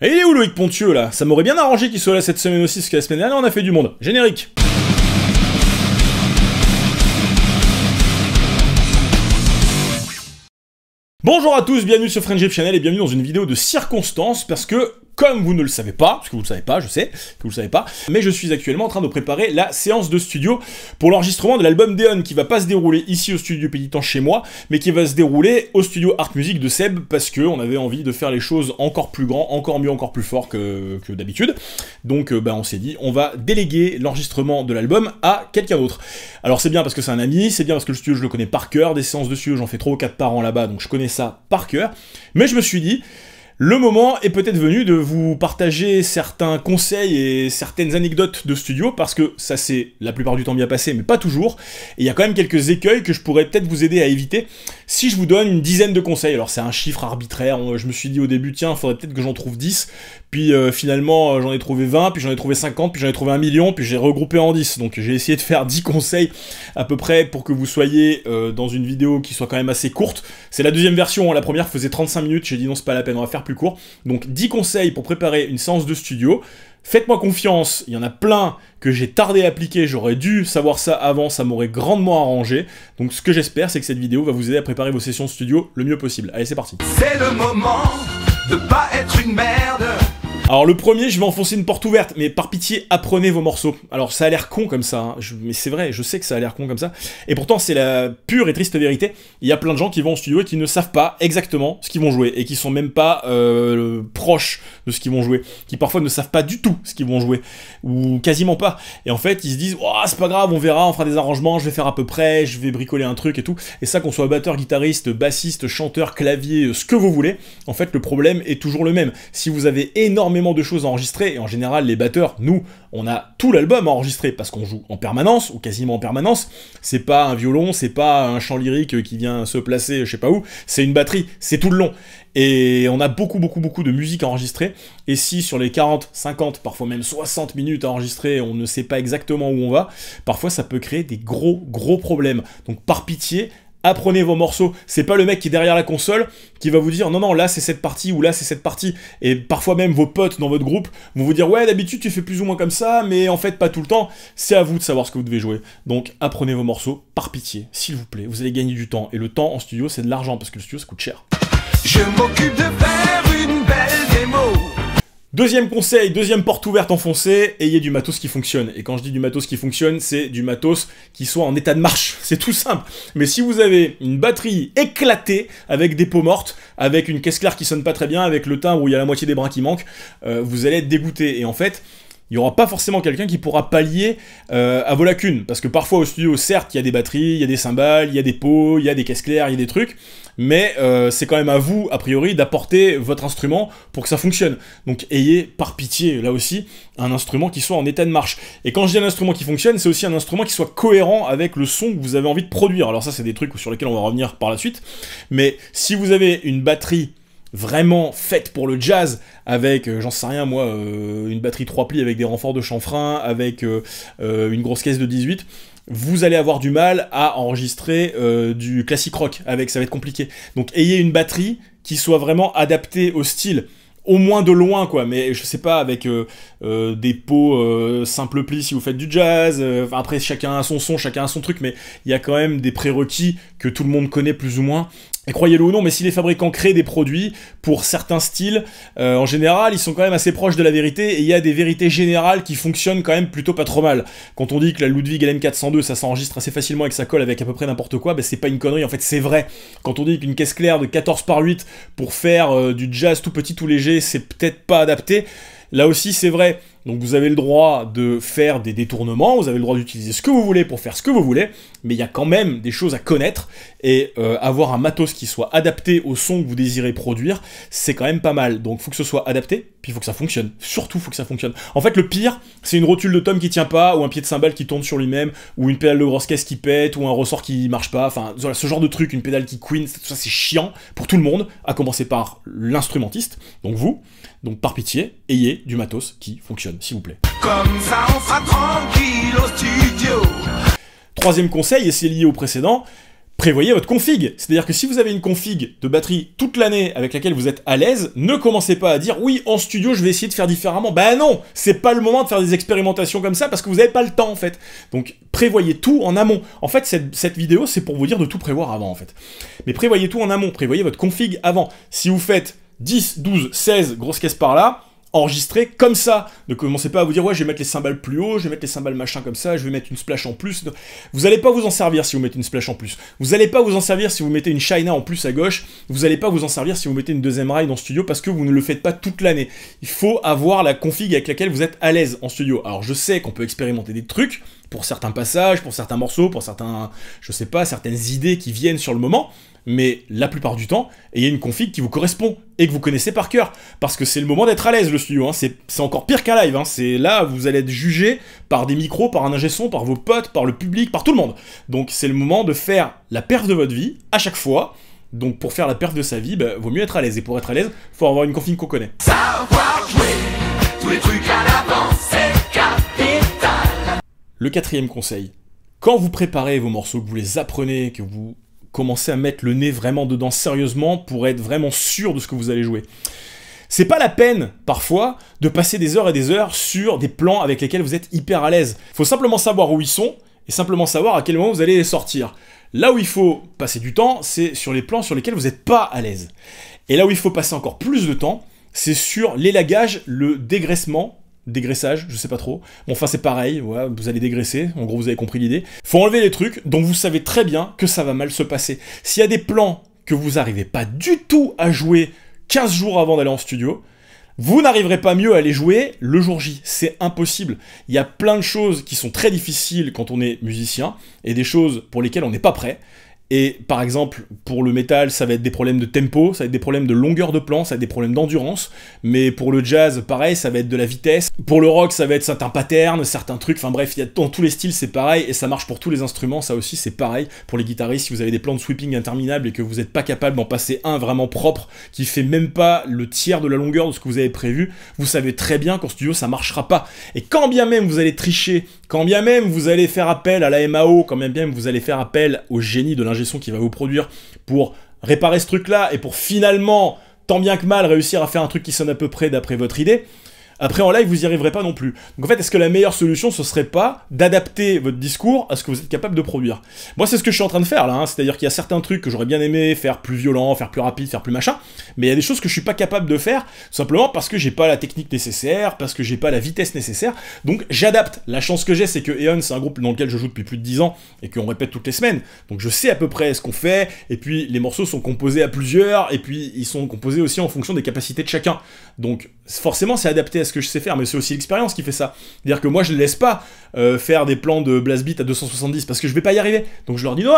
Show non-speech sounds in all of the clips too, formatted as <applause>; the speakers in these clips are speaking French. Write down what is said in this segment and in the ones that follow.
Et il est où Loïc Pontieux là Ça m'aurait bien arrangé qu'il soit là cette semaine aussi, parce que la semaine dernière on a fait du monde. Générique Bonjour à tous, bienvenue sur Friendship Channel et bienvenue dans une vidéo de circonstance parce que comme vous ne le savez pas, parce que vous ne le savez pas, je sais que vous ne le savez pas, mais je suis actuellement en train de préparer la séance de studio pour l'enregistrement de l'album Deon, qui va pas se dérouler ici au studio Péditant chez moi, mais qui va se dérouler au studio Art Music de Seb, parce qu'on avait envie de faire les choses encore plus grand, encore mieux, encore plus fort que, d'habitude. Donc euh, ben, on s'est dit, on va déléguer l'enregistrement de l'album à quelqu'un d'autre. Alors c'est bien parce que c'est un ami, c'est bien parce que le studio je le connais par cœur, des séances de studio j'en fais trop ou quatre par an là-bas, donc je connais ça par cœur, mais je me suis dit... Le moment est peut-être venu de vous partager certains conseils et certaines anecdotes de studio, parce que ça s'est la plupart du temps bien passé, mais pas toujours. Et il y a quand même quelques écueils que je pourrais peut-être vous aider à éviter si je vous donne une dizaine de conseils. Alors c'est un chiffre arbitraire, je me suis dit au début, tiens, il faudrait peut-être que j'en trouve dix », puis euh, finalement, euh, j'en ai trouvé 20, puis j'en ai trouvé 50, puis j'en ai trouvé un million, puis j'ai regroupé en 10. Donc j'ai essayé de faire 10 <laughs> conseils à peu près pour que vous soyez euh, dans une vidéo qui soit quand même assez courte. C'est la deuxième version, hein. la première faisait 35 minutes, j'ai dit non, c'est pas la peine, on va faire plus court. Donc 10 conseils pour préparer une séance de studio. Faites-moi confiance, il y en a plein que j'ai tardé à appliquer, j'aurais dû savoir ça avant, ça m'aurait grandement arrangé. Donc ce que j'espère, c'est que cette vidéo va vous aider à préparer vos sessions de studio le mieux possible. Allez, c'est parti. C'est le moment de pas être une merde. Alors le premier, je vais enfoncer une porte ouverte, mais par pitié, apprenez vos morceaux. Alors ça a l'air con comme ça, hein. mais c'est vrai, je sais que ça a l'air con comme ça. Et pourtant, c'est la pure et triste vérité. Il y a plein de gens qui vont au studio et qui ne savent pas exactement ce qu'ils vont jouer, et qui sont même pas euh, proches de ce qu'ils vont jouer, qui parfois ne savent pas du tout ce qu'ils vont jouer, ou quasiment pas. Et en fait, ils se disent, oh, c'est pas grave, on verra, on fera des arrangements, je vais faire à peu près, je vais bricoler un truc et tout. Et ça, qu'on soit batteur, guitariste, bassiste, chanteur, clavier, ce que vous voulez, en fait, le problème est toujours le même. Si vous avez énormément de choses enregistrées et en général, les batteurs, nous, on a tout l'album enregistré parce qu'on joue en permanence, ou quasiment en permanence, c'est pas un violon, c'est pas un chant lyrique qui vient se placer je sais pas où, c'est une batterie, c'est tout le long. Et on a beaucoup, beaucoup, beaucoup de musique enregistrée. Et si sur les 40, 50, parfois même 60 minutes à enregistrer, on ne sait pas exactement où on va, parfois ça peut créer des gros, gros problèmes. Donc par pitié, apprenez vos morceaux. C'est pas le mec qui est derrière la console qui va vous dire non, non, là c'est cette partie ou là c'est cette partie. Et parfois même vos potes dans votre groupe vont vous dire ouais, d'habitude tu fais plus ou moins comme ça, mais en fait pas tout le temps. C'est à vous de savoir ce que vous devez jouer. Donc apprenez vos morceaux par pitié, s'il vous plaît. Vous allez gagner du temps. Et le temps en studio c'est de l'argent parce que le studio ça coûte cher. Je m'occupe de faire une belle démo. Deuxième conseil, deuxième porte ouverte enfoncée, ayez du matos qui fonctionne. Et quand je dis du matos qui fonctionne, c'est du matos qui soit en état de marche. <laughs> C'est tout simple. Mais si vous avez une batterie éclatée, avec des peaux mortes, avec une caisse claire qui sonne pas très bien, avec le timbre où il y a la moitié des brins qui manquent, euh, vous allez être dégoûté. Et en fait, il n'y aura pas forcément quelqu'un qui pourra pallier euh, à vos lacunes. Parce que parfois au studio, certes, il y a des batteries, il y a des cymbales, il y a des pots, il y a des caisses claires, il y a des trucs, mais euh, c'est quand même à vous, a priori, d'apporter votre instrument pour que ça fonctionne. Donc ayez, par pitié, là aussi, un instrument qui soit en état de marche. Et quand je dis un instrument qui fonctionne, c'est aussi un instrument qui soit cohérent avec le son que vous avez envie de produire. Alors ça, c'est des trucs sur lesquels on va revenir par la suite. Mais si vous avez une batterie vraiment faite pour le jazz, avec, euh, j'en sais rien moi, euh, une batterie 3 plis avec des renforts de chanfrein, avec euh, une grosse caisse de 18, vous allez avoir du mal à enregistrer du classique rock avec, ça va être compliqué. Donc ayez une batterie qui soit vraiment adaptée au style au moins de loin quoi mais je sais pas avec des pots simples simple plis si vous faites du jazz après chacun a son son chacun a son truc mais il y a quand même des prérequis que tout le monde connaît plus ou moins et croyez-le ou non, mais si les fabricants créent des produits pour certains styles, euh, en général, ils sont quand même assez proches de la vérité et il y a des vérités générales qui fonctionnent quand même plutôt pas trop mal. Quand on dit que la Ludwig LM402, ça s'enregistre assez facilement et que ça colle avec à peu près n'importe quoi, bah, c'est pas une connerie, en fait c'est vrai. Quand on dit qu'une caisse claire de 14 par 8 pour faire euh, du jazz tout petit, tout léger, c'est peut-être pas adapté. Là aussi, c'est vrai. Donc vous avez le droit de faire des détournements, vous avez le droit d'utiliser ce que vous voulez pour faire ce que vous voulez, mais il y a quand même des choses à connaître et euh, avoir un matos qui soit adapté au son que vous désirez produire, c'est quand même pas mal. Donc faut que ce soit adapté, puis il faut que ça fonctionne. Surtout faut que ça fonctionne. En fait le pire, c'est une rotule de tome qui tient pas, ou un pied de cymbale qui tourne sur lui-même, ou une pédale de grosse caisse qui pète, ou un ressort qui marche pas, enfin ce genre de truc, une pédale qui queen, ça c'est chiant pour tout le monde, à commencer par l'instrumentiste, donc vous. Donc par pitié, ayez du matos qui fonctionne, s'il vous plaît. Comme ça on sera tranquille au studio. Troisième conseil, et c'est lié au précédent, prévoyez votre config. C'est-à-dire que si vous avez une config de batterie toute l'année avec laquelle vous êtes à l'aise, ne commencez pas à dire oui, en studio, je vais essayer de faire différemment. Ben non, c'est pas le moment de faire des expérimentations comme ça parce que vous n'avez pas le temps en fait. Donc prévoyez tout en amont. En fait, cette, cette vidéo, c'est pour vous dire de tout prévoir avant en fait. Mais prévoyez tout en amont, prévoyez votre config avant. Si vous faites 10, 12, 16 grosses caisses par là, enregistré comme ça. Ne commencez pas à vous dire, ouais, je vais mettre les cymbales plus haut, je vais mettre les cymbales machin comme ça, je vais mettre une splash en plus. Vous allez pas vous en servir si vous mettez une splash en plus. Vous allez pas vous en servir si vous mettez une China en plus à gauche. Vous allez pas vous en servir si vous mettez une deuxième ride en studio parce que vous ne le faites pas toute l'année. Il faut avoir la config avec laquelle vous êtes à l'aise en studio. Alors je sais qu'on peut expérimenter des trucs, pour certains passages, pour certains morceaux, pour certains, je sais pas, certaines idées qui viennent sur le moment, mais la plupart du temps, ayez une config qui vous correspond et que vous connaissez par cœur, parce que c'est le moment d'être à l'aise le studio, hein. c'est encore pire qu'un live, hein. c'est là vous allez être jugé par des micros, par un ingé son, par vos potes, par le public, par tout le monde. Donc c'est le moment de faire la perf de votre vie à chaque fois. Donc pour faire la perf de sa vie, bah, vaut mieux être à l'aise. Et pour être à l'aise, faut avoir une config qu'on connaît. tous les trucs à l'avance. Le quatrième conseil, quand vous préparez vos morceaux, que vous les apprenez, que vous commencez à mettre le nez vraiment dedans sérieusement pour être vraiment sûr de ce que vous allez jouer. C'est pas la peine, parfois, de passer des heures et des heures sur des plans avec lesquels vous êtes hyper à l'aise. Faut simplement savoir où ils sont et simplement savoir à quel moment vous allez les sortir. Là où il faut passer du temps, c'est sur les plans sur lesquels vous n'êtes pas à l'aise. Et là où il faut passer encore plus de temps, c'est sur l'élagage, le dégraissement dégraissage, je sais pas trop. enfin, c'est pareil, vous allez dégraisser, en gros, vous avez compris l'idée. Faut enlever les trucs dont vous savez très bien que ça va mal se passer. S'il y a des plans que vous n'arrivez pas du tout à jouer 15 jours avant d'aller en studio, vous n'arriverez pas mieux à les jouer le jour J. C'est impossible. Il y a plein de choses qui sont très difficiles quand on est musicien et des choses pour lesquelles on n'est pas prêt. Et par exemple, pour le métal, ça va être des problèmes de tempo, ça va être des problèmes de longueur de plan, ça va être des problèmes d'endurance. Mais pour le jazz, pareil, ça va être de la vitesse. Pour le rock, ça va être certains patterns, certains trucs. Enfin bref, y a, dans tous les styles, c'est pareil. Et ça marche pour tous les instruments, ça aussi, c'est pareil. Pour les guitaristes, si vous avez des plans de sweeping interminables et que vous n'êtes pas capable d'en passer un vraiment propre, qui fait même pas le tiers de la longueur de ce que vous avez prévu, vous savez très bien qu'en studio, ça marchera pas. Et quand bien même vous allez tricher, quand bien même vous allez faire appel à la MAO, quand bien même vous allez faire appel au génie de l'ingénieur, qui va vous produire pour réparer ce truc-là et pour finalement, tant bien que mal, réussir à faire un truc qui sonne à peu près d'après votre idée, après, en live, vous y arriverez pas non plus. Donc en fait, est-ce que la meilleure solution, ce serait pas d'adapter votre discours à ce que vous êtes capable de produire Moi, c'est ce que je suis en train de faire là. Hein. C'est-à-dire qu'il y a certains trucs que j'aurais bien aimé faire plus violent, faire plus rapide, faire plus machin. Mais il y a des choses que je suis pas capable de faire simplement parce que j'ai pas la technique nécessaire, parce que j'ai pas la vitesse nécessaire. Donc j'adapte. La chance que j'ai, c'est que Eon, c'est un groupe dans lequel je joue depuis plus de 10 ans et qu'on répète toutes les semaines. Donc je sais à peu près ce qu'on fait. Et puis les morceaux sont composés à plusieurs. Et puis ils sont composés aussi en fonction des capacités de chacun. Donc forcément, c'est adapté à ce que je sais faire, mais c'est aussi l'expérience qui fait ça. C'est-à-dire que moi, je ne laisse pas euh, faire des plans de blast beat à 270 parce que je ne vais pas y arriver. Donc je leur dis non,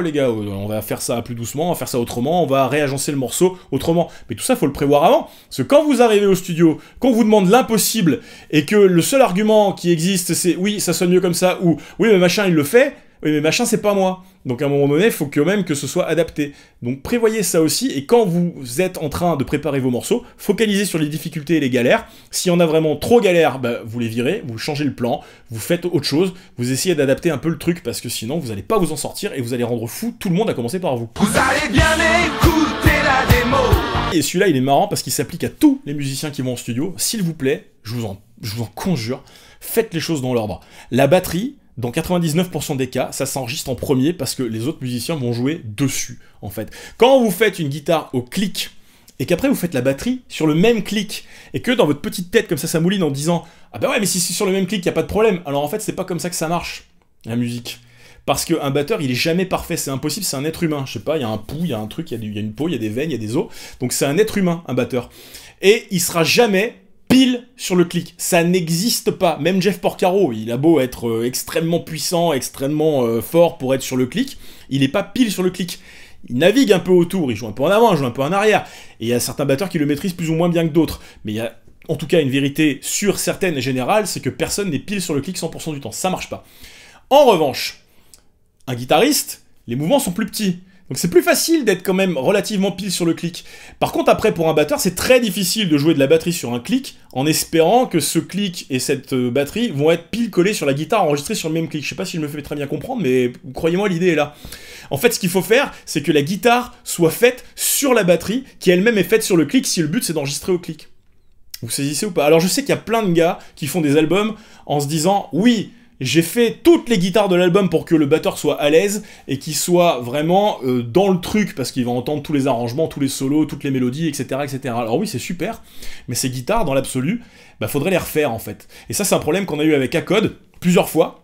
les gars, on va faire ça plus doucement, on va faire ça autrement, on va réagencer le morceau autrement. Mais tout ça, faut le prévoir avant. Parce que quand vous arrivez au studio, qu'on vous demande l'impossible et que le seul argument qui existe, c'est oui, ça sonne mieux comme ça ou oui, mais machin, il le fait oui, mais machin, c'est pas moi. Donc à un moment donné, il faut quand même que ce soit adapté. Donc prévoyez ça aussi, et quand vous êtes en train de préparer vos morceaux, focalisez sur les difficultés et les galères. S'il y en a vraiment trop galères, bah, vous les virez, vous changez le plan, vous faites autre chose, vous essayez d'adapter un peu le truc, parce que sinon vous n'allez pas vous en sortir, et vous allez rendre fou tout le monde, à commencer par vous. Vous allez bien écouter la démo Et celui-là, il est marrant parce qu'il s'applique à tous les musiciens qui vont en studio. S'il vous plaît, je vous en, je vous en conjure, faites les choses dans l'ordre. La batterie, dans 99% des cas, ça s'enregistre en premier parce que les autres musiciens vont jouer dessus, en fait. Quand vous faites une guitare au clic, et qu'après vous faites la batterie sur le même clic, et que dans votre petite tête, comme ça, ça mouline en disant « Ah bah ouais, mais si c'est sur le même clic, il a pas de problème !» Alors en fait, c'est pas comme ça que ça marche, la musique. Parce qu'un batteur, il est jamais parfait, c'est impossible, c'est un être humain. Je sais pas, il y a un pouls, il y a un truc, il y, a une peau, il y a des veines, il y a des os. Donc c'est un être humain, un batteur. Et il sera jamais pile sur le clic. Ça n'existe pas. Même Jeff Porcaro, il a beau être euh, extrêmement puissant, extrêmement euh, fort pour être sur le clic, il n'est pas pile sur le clic. Il navigue un peu autour, il joue un peu en avant, il joue un peu en arrière. Et il y a certains batteurs qui le maîtrisent plus ou moins bien que d'autres. Mais il y a en tout cas une vérité sur certaines et générale, c'est que personne n'est pile sur le clic 100% du temps. Ça marche pas. En revanche, un guitariste, les mouvements sont plus petits. Donc c'est plus facile d'être quand même relativement pile sur le clic. Par contre après pour un batteur c'est très difficile de jouer de la batterie sur un clic en espérant que ce clic et cette euh, batterie vont être pile collés sur la guitare enregistrée sur le même clic. Je sais pas si je me fais très bien comprendre mais croyez-moi l'idée est là. En fait ce qu'il faut faire c'est que la guitare soit faite sur la batterie qui elle-même est faite sur le clic si le but c'est d'enregistrer au clic. Vous saisissez ou pas Alors je sais qu'il y a plein de gars qui font des albums en se disant oui j'ai fait toutes les guitares de l'album pour que le batteur soit à l'aise et qu'il soit vraiment euh, dans le truc parce qu'il va entendre tous les arrangements, tous les solos, toutes les mélodies, etc. etc. Alors oui, c'est super, mais ces guitares, dans l'absolu, bah faudrait les refaire en fait. Et ça, c'est un problème qu'on a eu avec Acode plusieurs fois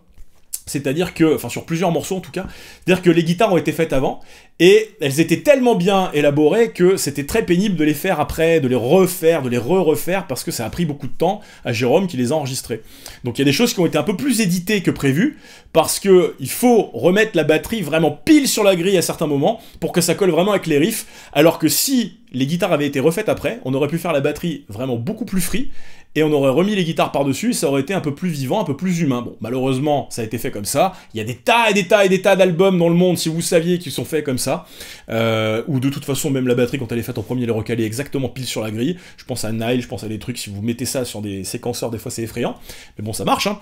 c'est-à-dire que, enfin sur plusieurs morceaux en tout cas, c'est-à-dire que les guitares ont été faites avant et elles étaient tellement bien élaborées que c'était très pénible de les faire après, de les refaire, de les re-refaire parce que ça a pris beaucoup de temps à Jérôme qui les a enregistrées. Donc il y a des choses qui ont été un peu plus éditées que prévues parce que il faut remettre la batterie vraiment pile sur la grille à certains moments pour que ça colle vraiment avec les riffs alors que si les guitares avaient été refaites après, on aurait pu faire la batterie vraiment beaucoup plus free et on aurait remis les guitares par-dessus, ça aurait été un peu plus vivant, un peu plus humain. Bon, malheureusement, ça a été fait comme ça. Il y a des tas et des tas et des tas d'albums dans le monde, si vous saviez, qui sont faits comme ça. Euh, ou de toute façon, même la batterie, quand elle est faite en premier, elle est recalée exactement pile sur la grille. Je pense à Nile, je pense à des trucs, si vous mettez ça sur des séquenceurs, des fois c'est effrayant. Mais bon, ça marche. Hein.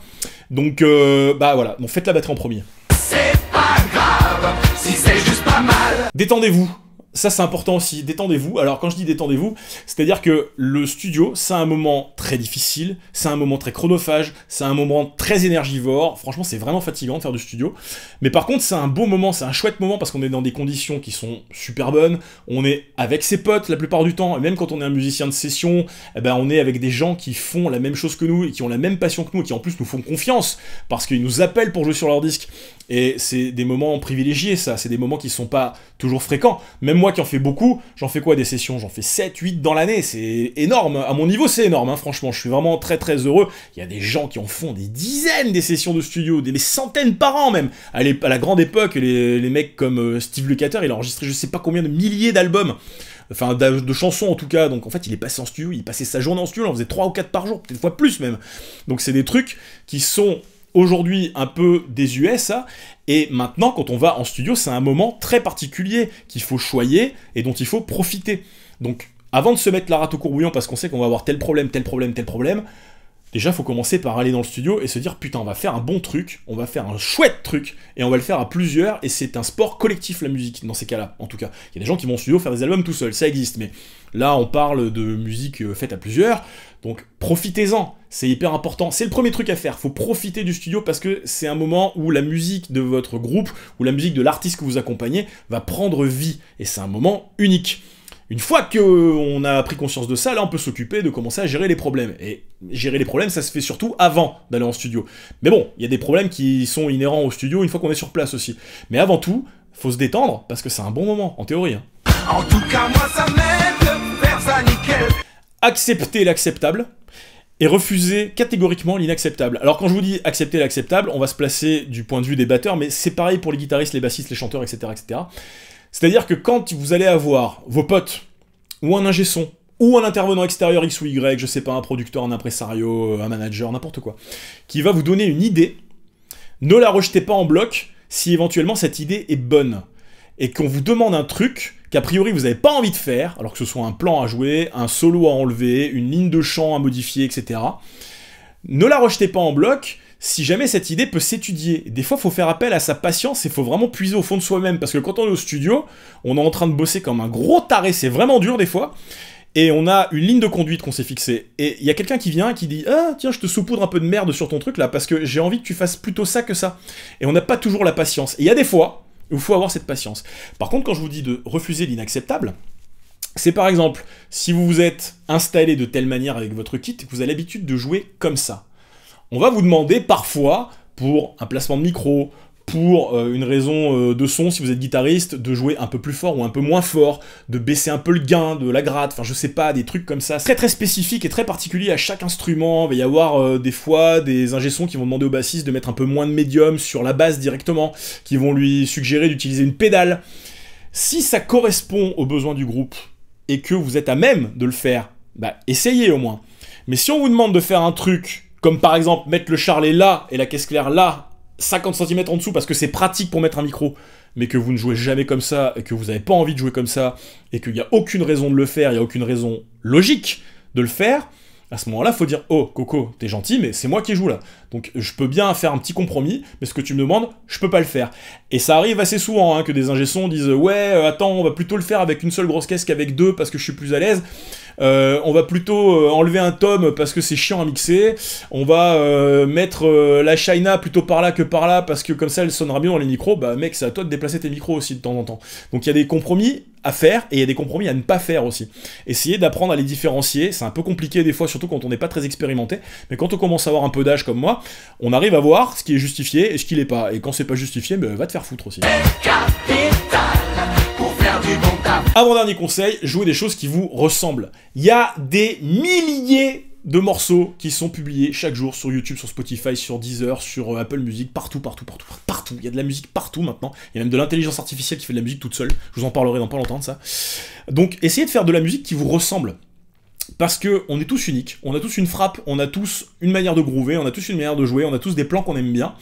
Donc, euh, bah voilà, bon, faites la batterie en premier. C'est pas grave, si c'est juste pas mal. Détendez-vous ça c'est important aussi, détendez-vous. Alors quand je dis détendez-vous, c'est-à-dire que le studio, c'est un moment très difficile, c'est un moment très chronophage, c'est un moment très énergivore. Franchement, c'est vraiment fatigant de faire du studio. Mais par contre, c'est un beau moment, c'est un chouette moment parce qu'on est dans des conditions qui sont super bonnes. On est avec ses potes la plupart du temps, et même quand on est un musicien de session, eh ben, on est avec des gens qui font la même chose que nous et qui ont la même passion que nous et qui en plus nous font confiance parce qu'ils nous appellent pour jouer sur leur disque. Et c'est des moments privilégiés, ça. C'est des moments qui sont pas toujours fréquents. Même moi qui en fais beaucoup, j'en fais quoi des sessions J'en fais 7, 8 dans l'année. C'est énorme. À mon niveau, c'est énorme, hein, franchement. Je suis vraiment très, très heureux. Il y a des gens qui en font des dizaines des sessions de studio, des, centaines par an même. À, la grande époque, les, les mecs comme euh, Steve Lucater, il a enregistré je sais pas combien de milliers d'albums enfin de, chansons en tout cas, donc en fait il est passé en studio, il passait sa journée en studio, il en faisait 3 ou 4 par jour, peut-être fois plus même. Donc c'est des trucs qui sont aujourd'hui un peu des US hein, et maintenant quand on va en studio, c'est un moment très particulier qu'il faut choyer et dont il faut profiter. Donc avant de se mettre la rate au courbouillon parce qu'on sait qu'on va avoir tel problème, tel problème, tel problème, Déjà, faut commencer par aller dans le studio et se dire putain, on va faire un bon truc, on va faire un chouette truc, et on va le faire à plusieurs, et c'est un sport collectif la musique, dans ces cas-là, en tout cas. Il y a des gens qui vont au studio faire des albums tout seuls, ça existe, mais là, on parle de musique euh, faite à plusieurs, donc profitez-en, c'est hyper important. C'est le premier truc à faire, faut profiter du studio parce que c'est un moment où la musique de votre groupe, ou la musique de l'artiste que vous accompagnez, va prendre vie, et c'est un moment unique. Une fois qu'on euh, a pris conscience de ça, là on peut s'occuper de commencer à gérer les problèmes. Et gérer les problèmes, ça se fait surtout avant d'aller en studio. Mais bon, il y a des problèmes qui sont inhérents au studio une fois qu'on est sur place aussi. Mais avant tout, faut se détendre parce que c'est un bon moment, en théorie. Hein. En tout cas, moi ça nickel. Accepter l'acceptable et refuser catégoriquement l'inacceptable. Alors quand je vous dis accepter l'acceptable, on va se placer du point de vue des batteurs, mais c'est pareil pour les guitaristes, les bassistes, les chanteurs, etc. etc. C'est-à-dire que quand vous allez avoir vos potes, ou un ingé son, ou un intervenant extérieur X ou Y, je sais pas, un producteur, un impresario, un manager, n'importe quoi, qui va vous donner une idée, ne la rejetez pas en bloc si éventuellement cette idée est bonne. Et qu'on vous demande un truc qu'a priori vous n'avez pas envie de faire, alors que ce soit un plan à jouer, un solo à enlever, une ligne de chant à modifier, etc. Ne la rejetez pas en bloc, si jamais cette idée peut s'étudier. Des fois, il faut faire appel à sa patience et faut vraiment puiser au fond de soi-même. Parce que quand on est au studio, on est en train de bosser comme un gros taré, c'est vraiment dur des fois. Et on a une ligne de conduite qu'on s'est fixée. Et il y a quelqu'un qui vient et qui dit Ah, tiens, je te saupoudre un peu de merde sur ton truc là, parce que j'ai envie que tu fasses plutôt ça que ça. Et on n'a pas toujours la patience. Et il y a des fois où il faut avoir cette patience. Par contre, quand je vous dis de refuser l'inacceptable, c'est par exemple si vous vous êtes installé de telle manière avec votre kit que vous avez l'habitude de jouer comme ça on va vous demander parfois, pour un placement de micro, pour euh, une raison euh, de son, si vous êtes guitariste, de jouer un peu plus fort ou un peu moins fort, de baisser un peu le gain, de la gratte, enfin je sais pas, des trucs comme ça. Très très spécifique et très particulier à chaque instrument. Il va y avoir euh, des fois des ingé-sons qui vont demander au bassiste de mettre un peu moins de médium sur la basse directement, qui vont lui suggérer d'utiliser une pédale. Si ça correspond aux besoins du groupe et que vous êtes à même de le faire, bah essayez au moins. Mais si on vous demande de faire un truc comme par exemple mettre le charlet là et la caisse claire là, 50 cm en dessous parce que c'est pratique pour mettre un micro, mais que vous ne jouez jamais comme ça et que vous n'avez pas envie de jouer comme ça et qu'il n'y a aucune raison de le faire, il n'y a aucune raison logique de le faire, à ce moment-là, faut dire Oh, Coco, t'es gentil, mais c'est moi qui joue là. Donc je peux bien faire un petit compromis, mais ce que tu me demandes, je peux pas le faire. Et ça arrive assez souvent hein, que des ingessons disent ouais, euh, attends, on va plutôt le faire avec une seule grosse caisse qu'avec deux parce que je suis plus à l'aise. Euh, on va plutôt euh, enlever un tome parce que c'est chiant à mixer. On va mettre la China plutôt par là que par là parce que comme ça elle sonnera mieux dans les micros. Bah mec, c'est à toi de déplacer tes micros aussi de temps en temps. Donc il y a des compromis à faire et il y a des compromis à ne pas faire aussi. Essayez d'apprendre à les différencier, c'est un peu compliqué des fois, surtout quand on n'est pas très expérimenté, mais quand on commence à avoir un peu d'âge comme moi, on arrive à voir ce qui est justifié et ce qui l'est pas. Et quand c'est pas justifié, ben, va te faire foutre aussi. Avant-dernier conseil, jouez des choses qui vous ressemblent. Il y a des milliers de morceaux qui sont publiés chaque jour sur YouTube, sur Spotify, sur Deezer, sur euh, Apple Music, partout, partout, partout, partout. Il y a de la musique partout maintenant. Il y a même de l'intelligence artificielle qui fait de la musique toute seule. Je vous en parlerai dans pas longtemps de ça. Donc essayez de faire de la musique qui vous ressemble parce que on est tous uniques, on a tous une frappe, on a tous une manière de groover, on a tous une manière de jouer, on a tous des plans qu'on aime bien,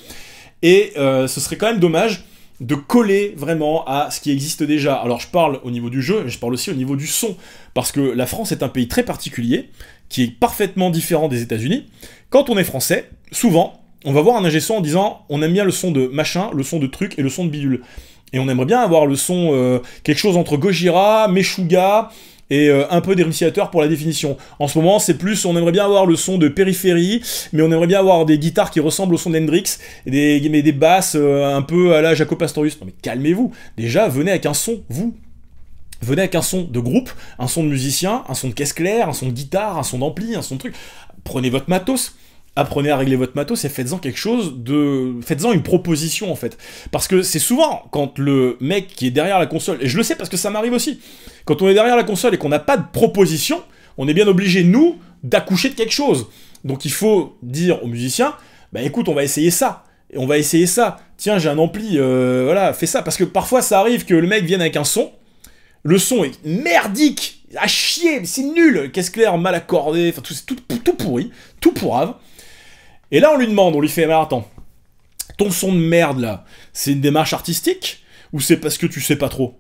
et euh, ce serait quand même dommage de coller vraiment à ce qui existe déjà. Alors je parle au niveau du jeu, mais je parle aussi au niveau du son, parce que la France est un pays très particulier, qui est parfaitement différent des États-Unis. Quand on est français, souvent, on va voir un ingé son en disant on aime bien le son de machin, le son de truc et le son de bidule. Et on aimerait bien avoir le son euh, quelque chose entre Gojira, Meshuga, et euh, un peu dérunciateur pour la définition. En ce moment, c'est plus, on aimerait bien avoir le son de périphérie, mais on aimerait bien avoir des guitares qui ressemblent au son d'Hendrix, et des, mais des basses euh, un peu à la Jaco Pastorius. Non mais calmez-vous, déjà, venez avec un son, vous, venez avec un son de groupe, un son de musicien, un son de caisse claire, un son de guitare, un son d'ampli, un son de truc. Prenez votre matos, apprenez à régler votre matos et faites-en quelque chose de... Faites-en une proposition, en fait. Parce que c'est souvent quand le mec qui est derrière la console, et je le sais parce que ça m'arrive aussi, quand on est derrière la console et qu'on n'a pas de proposition, on est bien obligé, nous, d'accoucher de quelque chose. Donc il faut dire aux musiciens, ben bah, écoute, on va essayer ça et on va essayer ça. Tiens, j'ai un ampli, euh, voilà, fais ça. Parce que parfois, ça arrive que le mec vienne avec un son, le son est merdique, à chier, c'est nul, caisse claire, mal accordé enfin, tout, tout, tout pourri, tout pourrave. Et là, on lui demande, on lui fait, mais attends, ton son de merde là, c'est une démarche artistique ou c'est parce que tu sais pas trop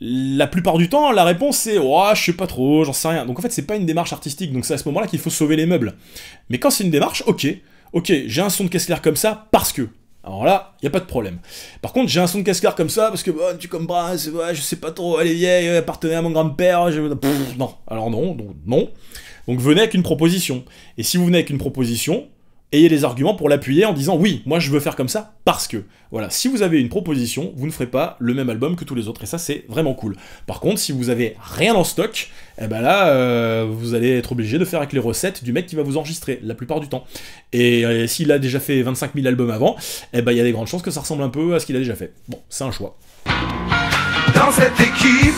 la plupart du temps, la réponse c'est oh, je sais pas trop, j'en sais rien. Donc en fait, c'est pas une démarche artistique, donc c'est à ce moment-là qu'il faut sauver les meubles. Mais quand c'est une démarche, ok, ok, j'ai un son de caisse comme ça parce que. Alors là, il n'y a pas de problème. Par contre, j'ai un son de casse comme ça, parce que bon, tu comprends, ouais, je sais pas trop, elle est vieille, elle appartenait à mon grand-père, je... non. Alors non, donc non. Donc venez avec une proposition. Et si vous venez avec une proposition, ayez les arguments pour l'appuyer en disant oui, moi je veux faire comme ça parce que. Voilà, si vous avez une proposition, vous ne ferez pas le même album que tous les autres et ça c'est vraiment cool. Par contre, si vous avez rien en stock, eh ben là euh, vous allez être obligé de faire avec les recettes du mec qui va vous enregistrer la plupart du temps. Et, euh, s'il a déjà fait 25 000 albums avant, eh ben il y a des grandes chances que ça ressemble un peu à ce qu'il a déjà fait. Bon, c'est un choix. Dans cette équipe,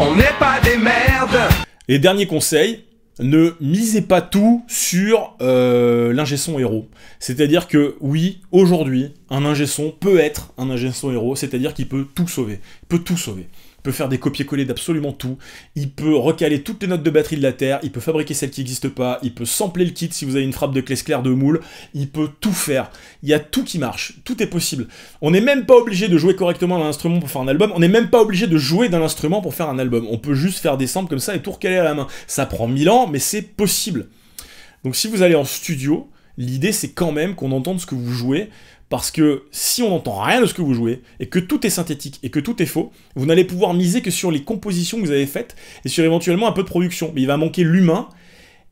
on n'est pas des merdes. Et dernier conseil, ne misez pas tout sur euh, l'ingé son héros. C'est-à-dire que oui, aujourd'hui, un ingé son peut être un ingé héros, c'est-à-dire qu'il peut tout sauver. Il peut tout sauver peut faire des copier-coller d'absolument tout, il peut recaler toutes les notes de batterie de la Terre, il peut fabriquer celles qui n'existent pas, il peut sampler le kit si vous avez une frappe de clés claire de moule, il peut tout faire. Il y a tout qui marche, tout est possible. On n'est même pas obligé de jouer correctement dans l'instrument pour faire un album, on n'est même pas obligé de jouer dans l'instrument pour faire un album. On peut juste faire des samples comme ça et tout recaler à la main. Ça prend mille ans, mais c'est possible. Donc si vous allez en studio, l'idée c'est quand même qu'on entende ce que vous jouez, parce que si on n'entend rien de ce que vous jouez, et que tout est synthétique, et que tout est faux, vous n'allez pouvoir miser que sur les compositions que vous avez faites, et sur éventuellement un peu de production, mais il va manquer l'humain,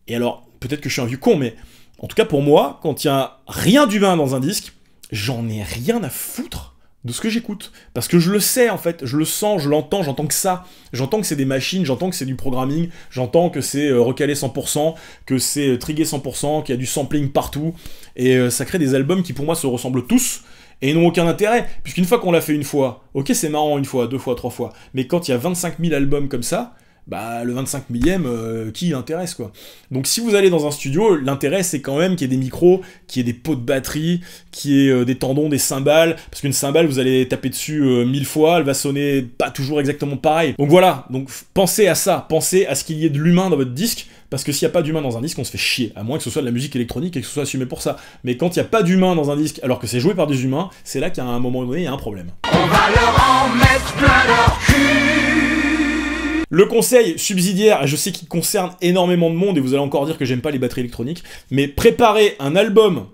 et alors, peut-être que je suis un vieux con, mais en tout cas pour moi, quand il n'y a rien d'humain dans un disque, j'en ai rien à foutre de ce que j'écoute. Parce que je le sais, en fait, je le sens, je l'entends, j'entends que ça. J'entends que c'est des machines, j'entends que c'est du programming, j'entends que c'est euh, recalé 100%, que c'est euh, trigué 100%, qu'il y a du sampling partout. Et euh, ça crée des albums qui, pour moi, se ressemblent tous et n'ont aucun intérêt. Puisqu'une fois qu'on l'a fait une fois, ok, c'est marrant une fois, deux fois, trois fois. Mais quand il y a 25 000 albums comme ça, bah, le 25 millième, euh, qui intéresse quoi. Donc, si vous allez dans un studio, l'intérêt, c'est quand même qu'il y ait des micros, qu'il y ait des pots de batterie, qu'il y ait euh, des tendons, des cymbales, parce qu'une cymbale, vous allez taper dessus euh, mille fois, elle va sonner pas toujours exactement pareil. Donc voilà, donc pensez à ça, pensez à ce qu'il y ait de l'humain dans votre disque, parce que s'il n'y a pas d'humain dans un disque, on se fait chier, à moins que ce soit de la musique électronique et que ce soit assumé pour ça. Mais quand il n'y a pas d'humain dans un disque, alors que c'est joué par des humains, c'est là qu'à un moment donné, il y a un problème. Le conseil subsidiaire, je sais qu'il concerne énormément de monde, et vous allez encore dire que j'aime pas les batteries électroniques, mais préparer un album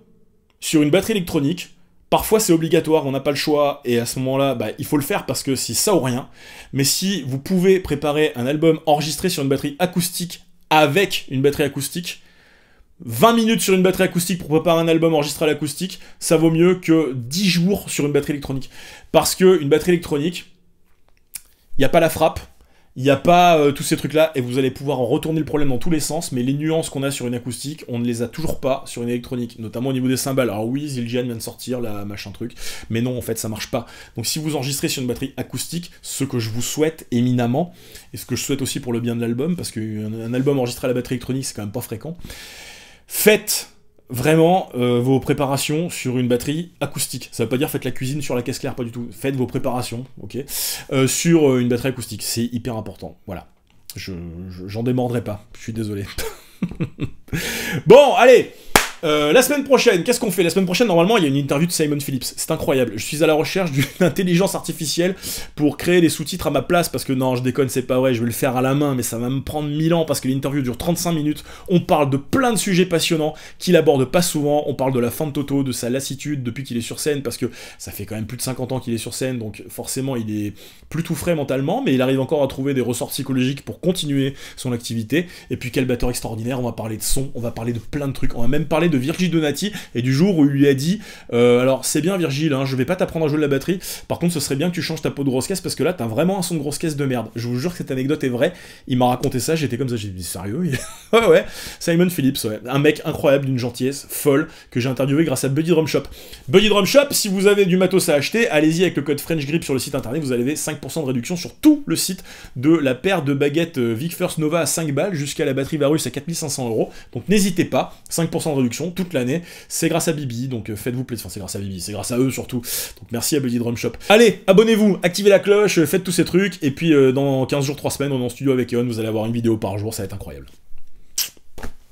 sur une batterie électronique, Parfois c'est obligatoire, on n'a pas le choix, et à ce moment-là, bah, il faut le faire parce que c'est ça ou rien. Mais si vous pouvez préparer un album enregistré sur une batterie acoustique avec une batterie acoustique, 20 minutes sur une batterie acoustique pour préparer un album enregistré à l'acoustique, ça vaut mieux que 10 jours sur une batterie électronique. Parce que une batterie électronique, il n'y a pas la frappe, il n'y a pas euh, tous ces trucs-là, et vous allez pouvoir en retourner le problème dans tous les sens, mais les nuances qu'on a sur une acoustique, on ne les a toujours pas sur une électronique, notamment au niveau des cymbales. Alors oui, Zildjian vient de sortir, là, machin truc, mais non, en fait, ça marche pas. Donc si vous enregistrez sur une batterie acoustique, ce que je vous souhaite éminemment, et ce que je souhaite aussi pour le bien de l'album, parce qu'un album enregistré à la batterie électronique, c'est quand même pas fréquent, faites vraiment euh, vos préparations sur une batterie acoustique. Ça veut pas dire faites la cuisine sur la caisse claire, pas du tout. Faites vos préparations, ok, euh, sur euh, une batterie acoustique. C'est hyper important. Voilà. Je j'en démordrai pas. Je suis désolé. <laughs> bon, allez. Euh, la semaine prochaine, qu'est-ce qu'on fait La semaine prochaine, normalement, il y a une interview de Simon Phillips. C'est incroyable. Je suis à la recherche d'une <laughs> intelligence artificielle pour créer des sous-titres à ma place parce que non, je déconne, c'est pas vrai. Je vais le faire à la main, mais ça va me prendre mille ans parce que l'interview dure 35 minutes. On parle de plein de sujets passionnants qu'il aborde pas souvent. On parle de la fin de Toto, de sa lassitude depuis qu'il est sur scène parce que ça fait quand même plus de 50 ans qu'il est sur scène, donc forcément, il est plutôt frais mentalement, mais il arrive encore à trouver des ressorts psychologiques pour continuer son activité. Et puis, quel batteur extraordinaire On va parler de son, on va parler de plein de trucs, on va même parler de Virgil Donati et du jour où il lui a dit euh, alors c'est bien Virgil, hein, je vais pas t'apprendre à jouer de la batterie, par contre ce serait bien que tu changes ta peau de grosse caisse parce que là t'as vraiment un son de grosse caisse de merde. Je vous jure que cette anecdote est vraie. Il m'a raconté ça, j'étais comme ça, j'ai dit sérieux <laughs> Ouais ouais, Simon Phillips, ouais. un mec incroyable d'une gentillesse folle que j'ai interviewé grâce à Buddy Drum Shop. Buddy Drum Shop, si vous avez du matos à acheter, allez-y avec le code French Grip sur le site internet, vous avez 5% de réduction sur tout le site de la paire de baguettes euh, Vic First Nova à 5 balles jusqu'à la batterie Varus à 4500 euros. Donc n'hésitez pas, 5% de réduction toute l'année. C'est grâce à Bibi, donc euh, faites-vous plaisir. Enfin, c'est grâce à Bibi, c'est grâce à eux surtout. Donc merci à Buddy Drum Shop. Allez, abonnez-vous, activez la cloche, euh, faites tous ces trucs, et puis euh, dans 15 jours, 3 semaines, on est en studio avec Eon, vous allez avoir une vidéo par jour, ça va être incroyable.